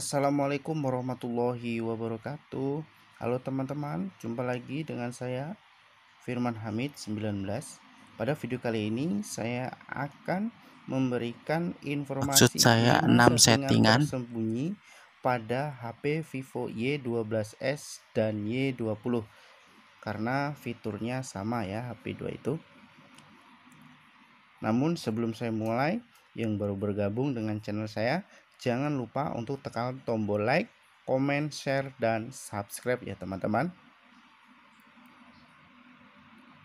Assalamualaikum warahmatullahi wabarakatuh Halo teman-teman, jumpa lagi dengan saya Firman Hamid 19 Pada video kali ini saya akan memberikan informasi Maksud saya 6 settingan sembunyi pada HP Vivo Y12s dan Y20 Karena fiturnya sama ya HP2 itu Namun sebelum saya mulai yang baru bergabung dengan channel saya jangan lupa untuk tekan tombol like, comment, share, dan subscribe ya teman-teman.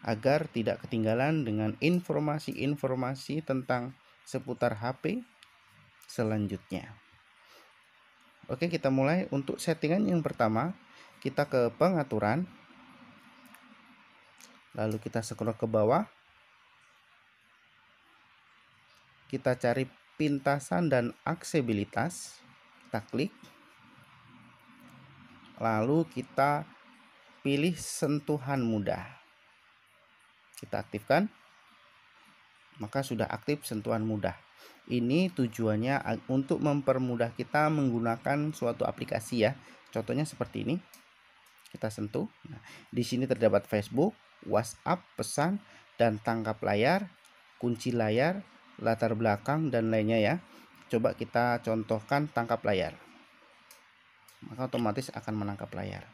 Agar tidak ketinggalan dengan informasi-informasi tentang seputar HP selanjutnya. Oke kita mulai untuk settingan yang pertama kita ke pengaturan lalu kita scroll ke bawah kita cari pintasan dan aksesibilitas kita klik lalu kita pilih sentuhan mudah kita aktifkan maka sudah aktif sentuhan mudah ini tujuannya untuk mempermudah kita menggunakan suatu aplikasi ya contohnya seperti ini kita sentuh nah, di sini terdapat Facebook WhatsApp pesan dan tangkap layar kunci layar latar belakang, dan lainnya ya. Coba kita contohkan tangkap layar. Maka otomatis akan menangkap layar.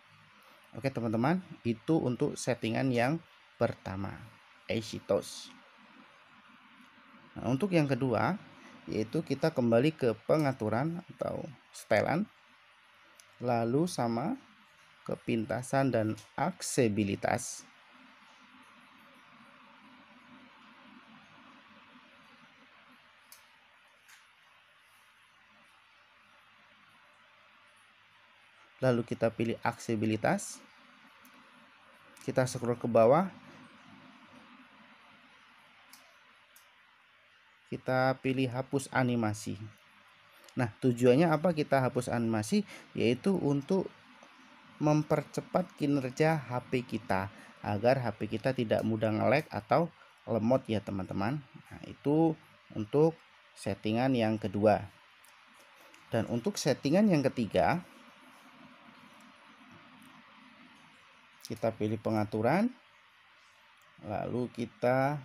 Oke teman-teman, itu untuk settingan yang pertama, Aesitos. Nah, untuk yang kedua, yaitu kita kembali ke pengaturan atau setelan, lalu sama kepintasan dan aksesibilitas. lalu kita pilih aksesibilitas kita scroll ke bawah kita pilih hapus animasi nah tujuannya apa kita hapus animasi yaitu untuk mempercepat kinerja HP kita agar HP kita tidak mudah ngelag atau lemot ya teman-teman nah, itu untuk settingan yang kedua dan untuk settingan yang ketiga kita pilih pengaturan lalu kita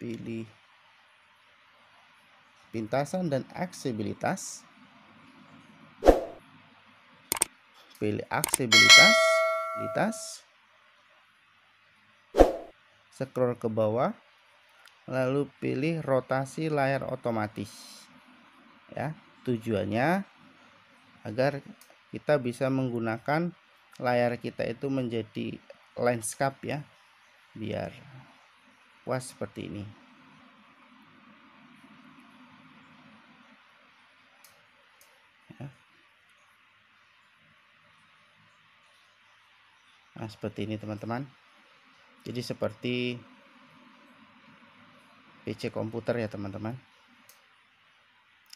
pilih pintasan dan aksesibilitas pilih aksesibilitas litas scroll ke bawah lalu pilih rotasi layar otomatis ya tujuannya agar kita bisa menggunakan layar kita itu menjadi landscape ya biar puas seperti ini ya. nah seperti ini teman-teman jadi seperti PC komputer ya teman-teman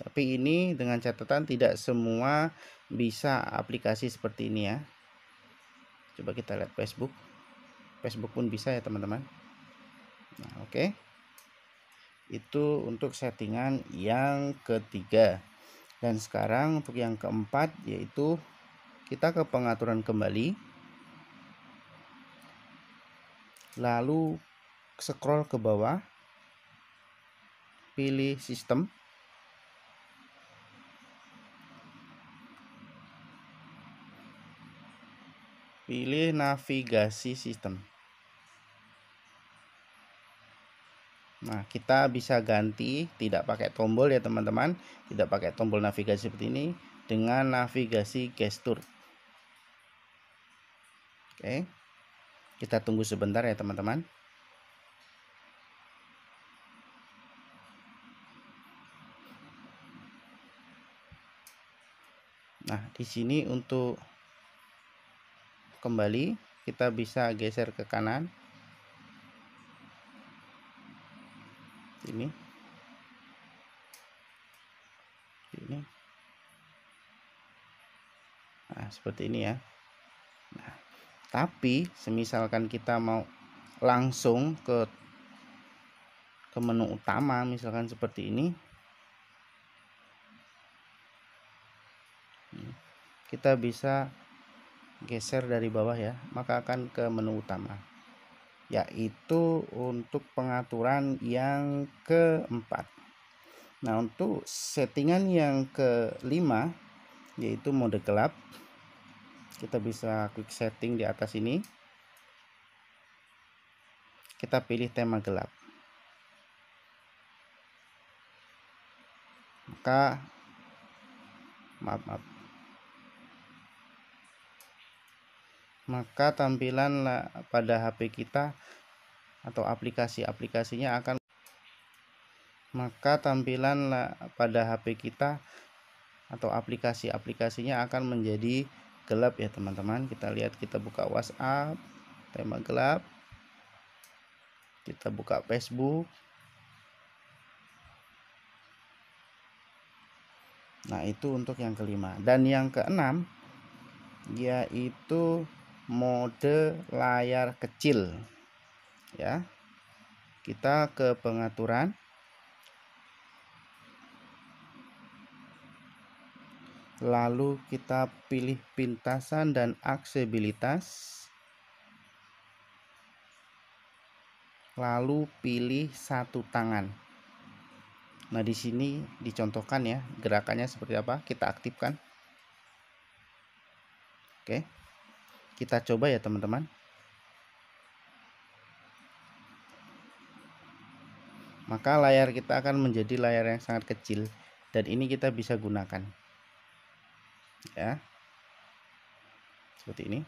tapi ini dengan catatan tidak semua bisa aplikasi seperti ini ya coba kita lihat Facebook Facebook pun bisa ya teman-teman nah oke okay. itu untuk settingan yang ketiga dan sekarang untuk yang keempat yaitu kita ke pengaturan kembali lalu scroll ke bawah pilih sistem Pilih navigasi sistem. Nah, kita bisa ganti tidak pakai tombol ya teman-teman, tidak pakai tombol navigasi seperti ini dengan navigasi gestur. Oke. Kita tunggu sebentar ya teman-teman. Nah, di sini untuk kembali kita bisa geser ke kanan ini ini nah seperti ini ya nah, tapi semisalkan kita mau langsung ke ke menu utama misalkan seperti ini kita bisa geser dari bawah ya maka akan ke menu utama yaitu untuk pengaturan yang keempat nah untuk settingan yang kelima yaitu mode gelap kita bisa klik setting di atas ini kita pilih tema gelap maka maaf maaf maka tampilan pada HP kita atau aplikasi-aplikasinya akan maka tampilan pada HP kita atau aplikasi-aplikasinya akan menjadi gelap ya teman-teman kita lihat kita buka WhatsApp tema gelap kita buka Facebook nah itu untuk yang kelima dan yang keenam yaitu mode layar kecil ya kita ke pengaturan lalu kita pilih pintasan dan aksesibilitas lalu pilih satu tangan nah di sini dicontohkan ya gerakannya seperti apa kita aktifkan oke okay kita coba ya teman-teman maka layar kita akan menjadi layar yang sangat kecil dan ini kita bisa gunakan ya seperti ini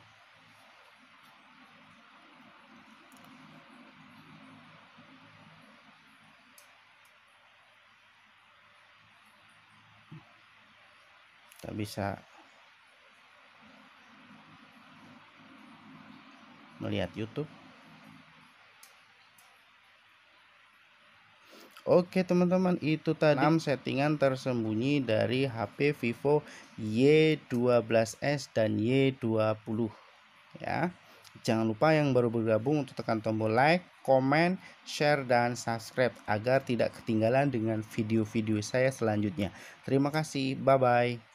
kita bisa melihat YouTube. Oke teman-teman itu tadi 6 settingan tersembunyi dari HP Vivo Y12s dan Y20 ya. Jangan lupa yang baru bergabung untuk tekan tombol like, comment, share, dan subscribe agar tidak ketinggalan dengan video-video saya selanjutnya. Terima kasih, bye-bye.